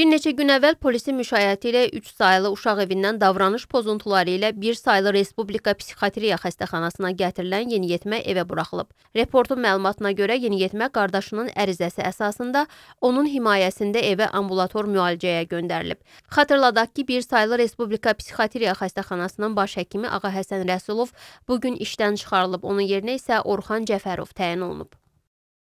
Bir neçə gün əvvəl polisin müşayiəti ilə 3 saylı uşaq evindən davranış pozuntuları ilə 1 saylı Respublika Psixiatriya xəstəxanasına gətirilən yeniyetmə evə buraxılıb. Reportun məlumatına görə yeniyetmə qardaşının ərizəsi əsasında onun himayəsində evə ambulator müalicəyə göndərilib. Xatırladaq ki, 1 saylı Respublika Psixiatriya xəstəxanasının baş həkimi Ağa Həsən Rəsulov bugün işdən çıxarılıb, onun yerinə isə Orxan Cəfərov təyin olunub.